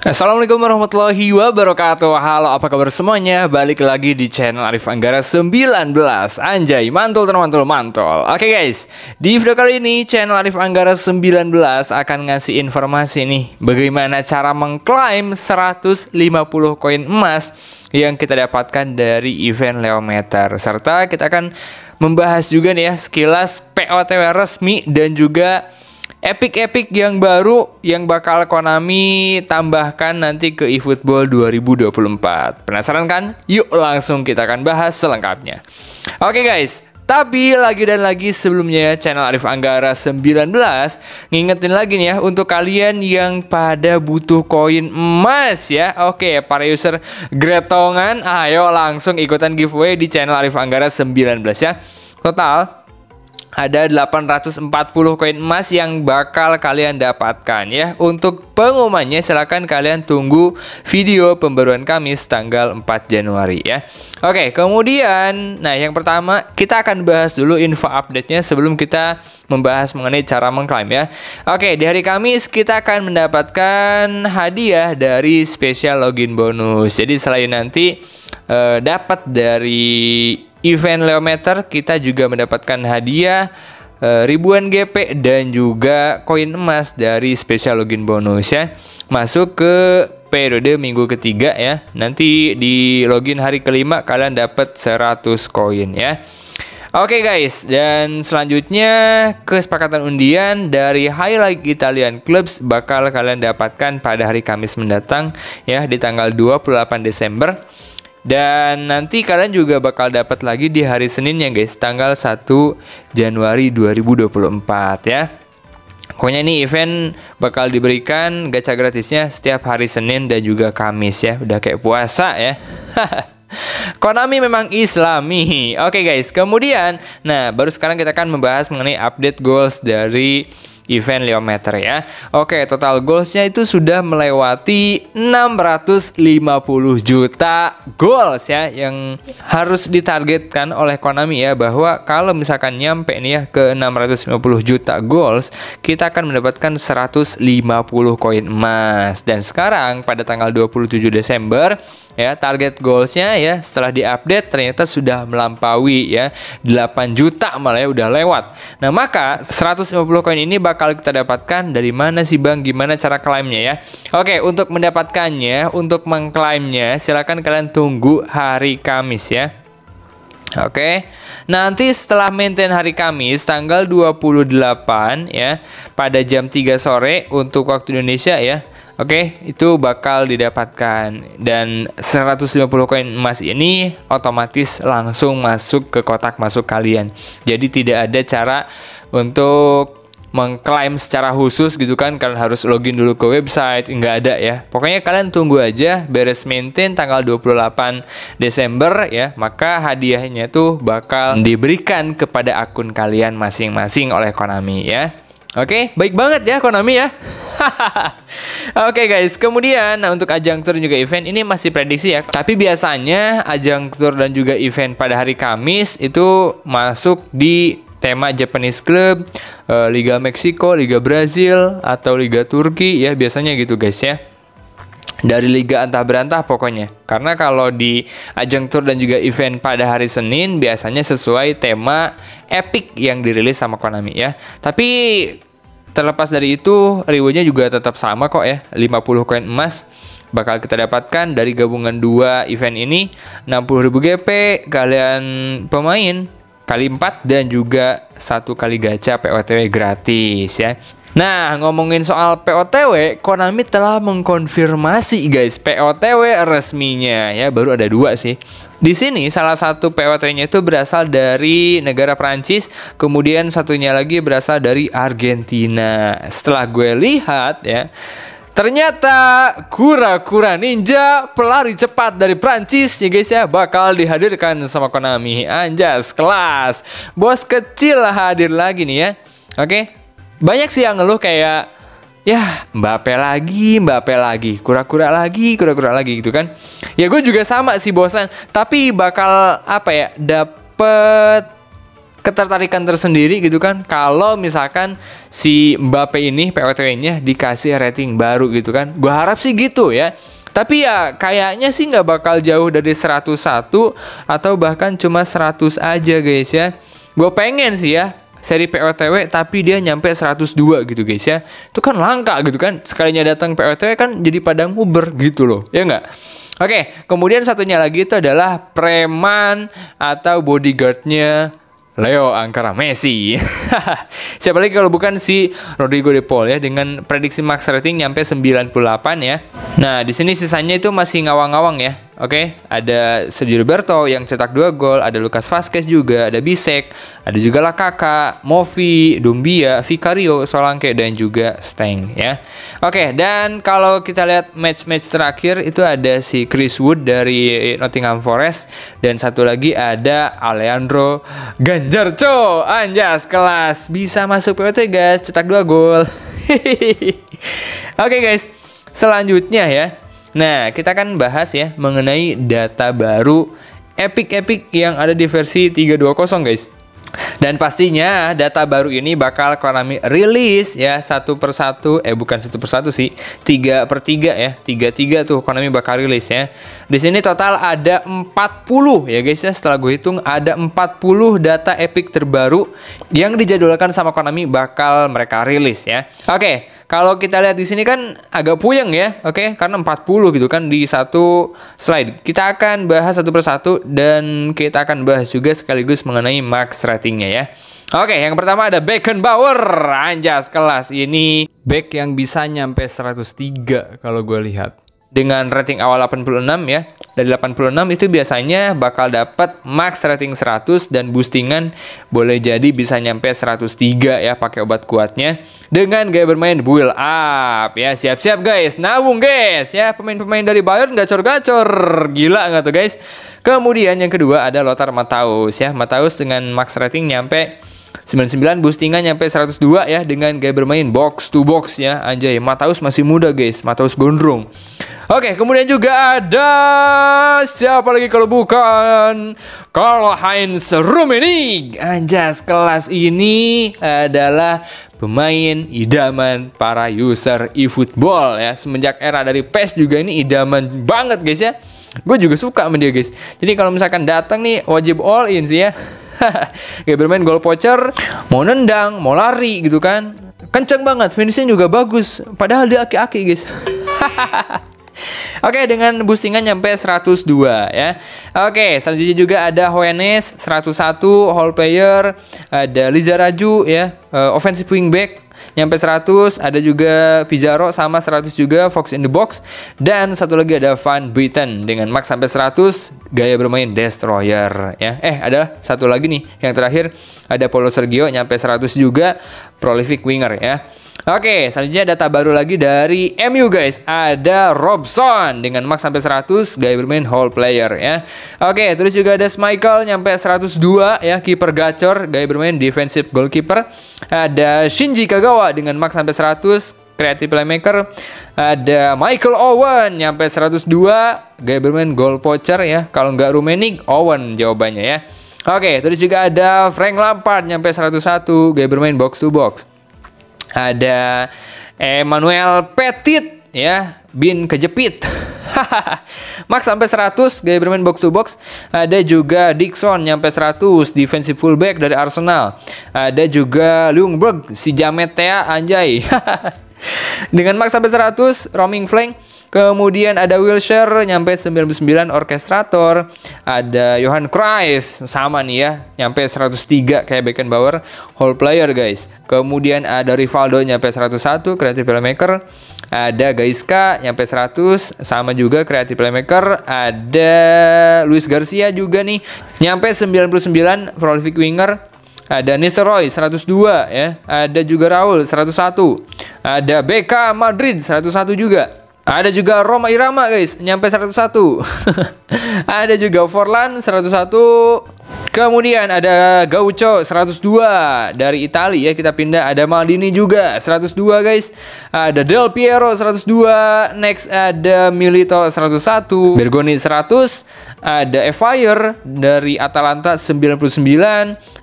Assalamualaikum warahmatullahi wabarakatuh Halo apa kabar semuanya Balik lagi di channel Arif Anggara 19 Anjay mantul termantul mantul Oke okay guys Di video kali ini channel Arif Anggara 19 Akan ngasih informasi nih Bagaimana cara mengklaim 150 koin emas Yang kita dapatkan dari event Leometer Serta kita akan membahas juga nih ya Sekilas POTW resmi dan juga epic-epic yang baru yang bakal Konami tambahkan nanti ke eFootball 2024. Penasaran kan? Yuk langsung kita akan bahas selengkapnya. Oke okay guys, tapi lagi dan lagi sebelumnya channel Arif Anggara 19 Ngingetin lagi nih ya untuk kalian yang pada butuh koin emas ya Oke para user gretongan ayo langsung ikutan giveaway di channel Arif Anggara 19 ya Total ada 840 koin emas yang bakal kalian dapatkan ya. Untuk pengumumannya silahkan kalian tunggu video pembaruan Kamis tanggal 4 Januari ya. Oke, kemudian nah yang pertama kita akan bahas dulu info update-nya sebelum kita membahas mengenai cara mengklaim ya. Oke, di hari Kamis kita akan mendapatkan hadiah dari special login bonus. Jadi selain nanti eh, dapat dari event Leometer kita juga mendapatkan hadiah eh, ribuan GP dan juga koin emas dari special login bonus ya. Masuk ke periode minggu ketiga ya. Nanti di login hari kelima kalian dapat 100 koin ya. Oke okay guys, dan selanjutnya kesepakatan undian dari Highlight Italian Clubs bakal kalian dapatkan pada hari Kamis mendatang ya di tanggal 28 Desember. Dan nanti kalian juga bakal dapat lagi di hari Senin ya guys, tanggal 1 Januari 2024 ya. Pokoknya ini event bakal diberikan gacha gratisnya setiap hari Senin dan juga Kamis ya. Udah kayak puasa ya. Konami memang islami. Oke okay guys, kemudian nah baru sekarang kita akan membahas mengenai update goals dari event Leometer ya. Oke, total goalsnya itu sudah melewati 650 juta goals ya yang harus ditargetkan oleh Konami ya bahwa kalau misalkan nyampe nih ya ke 650 juta goals, kita akan mendapatkan 150 koin emas. Dan sekarang pada tanggal 27 Desember ya target goalsnya ya setelah diupdate ternyata sudah melampaui ya 8 juta malah ya udah lewat nah maka 150 koin ini bakal kita dapatkan dari mana sih bang gimana cara klaimnya ya oke untuk mendapatkannya untuk mengklaimnya silahkan kalian tunggu hari Kamis ya Oke, okay. nanti setelah maintain hari Kamis tanggal 28 ya pada jam 3 sore untuk waktu Indonesia ya Oke, okay, itu bakal didapatkan dan 150 koin emas ini otomatis langsung masuk ke kotak masuk kalian. Jadi tidak ada cara untuk mengklaim secara khusus gitu kan kalian harus login dulu ke website nggak ada ya pokoknya kalian tunggu aja beres maintain tanggal 28 Desember ya maka hadiahnya tuh bakal diberikan kepada akun kalian masing-masing oleh Konami ya Oke, okay, baik banget ya Konami ya. Oke okay guys, kemudian nah untuk ajang tour juga event ini masih prediksi ya. Tapi biasanya ajang tour dan juga event pada hari Kamis itu masuk di tema Japanese Club, eh, Liga Meksiko, Liga Brazil atau Liga Turki ya biasanya gitu guys ya dari liga antah berantah pokoknya. Karena kalau di ajang tour dan juga event pada hari Senin biasanya sesuai tema epic yang dirilis sama Konami ya. Tapi terlepas dari itu rewardnya juga tetap sama kok ya 50 koin emas bakal kita dapatkan dari gabungan dua event ini 60.000 GP kalian pemain kali empat dan juga satu kali gacha POTW gratis ya Nah, ngomongin soal POTW, Konami telah mengkonfirmasi guys POTW resminya ya, baru ada dua sih. Di sini salah satu POTW-nya itu berasal dari negara Prancis, kemudian satunya lagi berasal dari Argentina. Setelah gue lihat ya, Ternyata kura-kura ninja pelari cepat dari Prancis ya guys ya bakal dihadirkan sama Konami. Anjas kelas. Bos kecil hadir lagi nih ya. Oke. Okay? banyak sih yang ngeluh kayak ya Mbappe lagi, Mbappe lagi, kura-kura lagi, kura-kura lagi gitu kan. Ya gue juga sama sih bosan, tapi bakal apa ya dapet ketertarikan tersendiri gitu kan kalau misalkan si Mbappe ini POTW-nya dikasih rating baru gitu kan gue harap sih gitu ya tapi ya kayaknya sih nggak bakal jauh dari 101 atau bahkan cuma 100 aja guys ya gue pengen sih ya seri POTW tapi dia nyampe 102 gitu guys ya. Itu kan langka gitu kan. Sekalinya datang POTW kan jadi padang uber gitu loh. Ya enggak? Oke, kemudian satunya lagi itu adalah preman atau bodyguardnya Leo Angkara Messi. Siapa lagi kalau bukan si Rodrigo De Paul ya dengan prediksi max rating nyampe 98 ya. Nah, di sini sisanya itu masih ngawang-ngawang ya. Oke, okay? ada Sergio Roberto yang cetak dua gol, ada Lucas Vazquez juga, ada Bisek, ada juga Lakaka, Movi, Dumbia, Vicario, Solanke dan juga Steng ya. Oke, okay, dan kalau kita lihat match-match terakhir itu ada si Chris Wood dari Nottingham Forest dan satu lagi ada Alejandro Ganjarco. Anjas kelas bisa masuk PPT guys, cetak dua gol. Oke okay, guys, selanjutnya ya Nah, kita akan bahas ya mengenai data baru epic-epic yang ada di versi 320 guys. Dan pastinya data baru ini bakal kami rilis ya satu persatu, eh bukan satu persatu sih, tiga per tiga ya, tiga tiga tuh Konami bakal rilis ya. Di sini total ada 40 ya guys ya, setelah gue hitung ada 40 data epic terbaru yang dijadwalkan sama Konami bakal mereka rilis ya. Oke, kalau kita lihat di sini kan agak puyeng ya, oke? Okay? Karena 40 gitu kan di satu slide. Kita akan bahas satu persatu dan kita akan bahas juga sekaligus mengenai max ratingnya ya. Oke, okay, yang pertama ada Beckenbauer. Anjas kelas ini back yang bisa nyampe 103 kalau gue lihat dengan rating awal 86 ya. Dari 86 itu biasanya bakal dapat max rating 100 dan boostingan boleh jadi bisa nyampe 103 ya pakai obat kuatnya dengan gaya bermain build up ya siap-siap guys nawung guys ya pemain-pemain dari Bayern gacor-gacor gila nggak tuh guys kemudian yang kedua ada Lothar Matthaus ya Matthaus dengan max rating nyampe 99 boostingan nyampe 102 ya dengan gaya bermain box to box ya anjay Matthaus masih muda guys Matthaus gondrong Oke, kemudian juga ada siapa lagi kalau bukan kalau Heinz Rummenig. Anjas kelas ini adalah pemain idaman para user eFootball ya. Semenjak era dari PES juga ini idaman banget guys ya. Gue juga suka sama dia guys. Jadi kalau misalkan datang nih wajib all in sih ya. Gak bermain gol pocher, mau nendang, mau lari gitu kan. Kenceng banget, finishing juga bagus. Padahal dia aki-aki guys. Oke, dengan boostingan nyampe 102 ya. Oke, selanjutnya juga ada Hoenes 101 Hall player, ada Lizaraju ya, uh, offensive wingback nyampe 100, ada juga Pizarro sama 100 juga Fox in the box dan satu lagi ada Van Buiten dengan max sampai 100 gaya bermain destroyer ya. Eh, ada satu lagi nih yang terakhir ada Paulo Sergio nyampe 100 juga prolific winger ya. Oke, selanjutnya data baru lagi dari MU guys. Ada Robson dengan max sampai 100, gaya bermain whole player ya. Oke, terus juga ada Michael nyampe 102 ya, kiper gacor, gaya bermain defensive goalkeeper. Ada Shinji Kagawa dengan max sampai 100, creative playmaker. Ada Michael Owen nyampe 102, gaya bermain goal poacher ya. Kalau nggak Rumenik, Owen jawabannya ya. Oke, terus juga ada Frank Lampard nyampe 101, gaya bermain box to box ada Emmanuel Petit ya bin kejepit hahaha, Max sampai 100 gaya bermain box to box ada juga Dixon nyampe 100 defensive fullback dari Arsenal ada juga Lungberg si Jametea anjay dengan Max sampai 100 roaming flank Kemudian ada Wilshire nyampe 99 orkestrator, ada Johan Cruyff sama nih ya, nyampe 103 kayak Beckenbauer whole player guys. Kemudian ada Rivaldo nyampe 101 creative playmaker, ada Gaiska nyampe 100 sama juga creative playmaker, ada Luis Garcia juga nih nyampe 99 prolific winger, ada Roy 102 ya, ada juga Raul 101, ada BK Madrid 101 juga. Ada juga Roma Irama guys, nyampe 101. ada juga Forlan 101. Kemudian ada Gaucho 102 dari Italia ya kita pindah ada Maldini juga 102 guys. Ada Del Piero 102, next ada Milito 101, Bergoni 100, ada Evire dari Atalanta 99,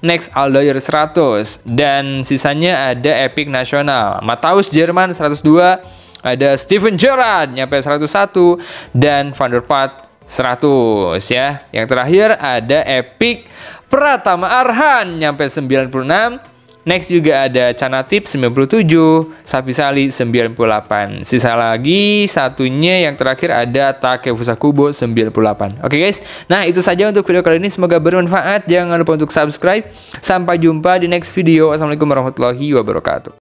next Aldair 100 dan sisanya ada Epic Nasional, Mataus Jerman 102 ada Steven Gerrard nyampe 101 dan Van der Vaart 100 ya. Yang terakhir ada Epic Pratama Arhan nyampe 96 Next juga ada Canatip 97, Sapi Sali 98. Sisa lagi satunya yang terakhir ada Takefusa Kubo 98. Oke okay guys, nah itu saja untuk video kali ini. Semoga bermanfaat. Jangan lupa untuk subscribe. Sampai jumpa di next video. Assalamualaikum warahmatullahi wabarakatuh.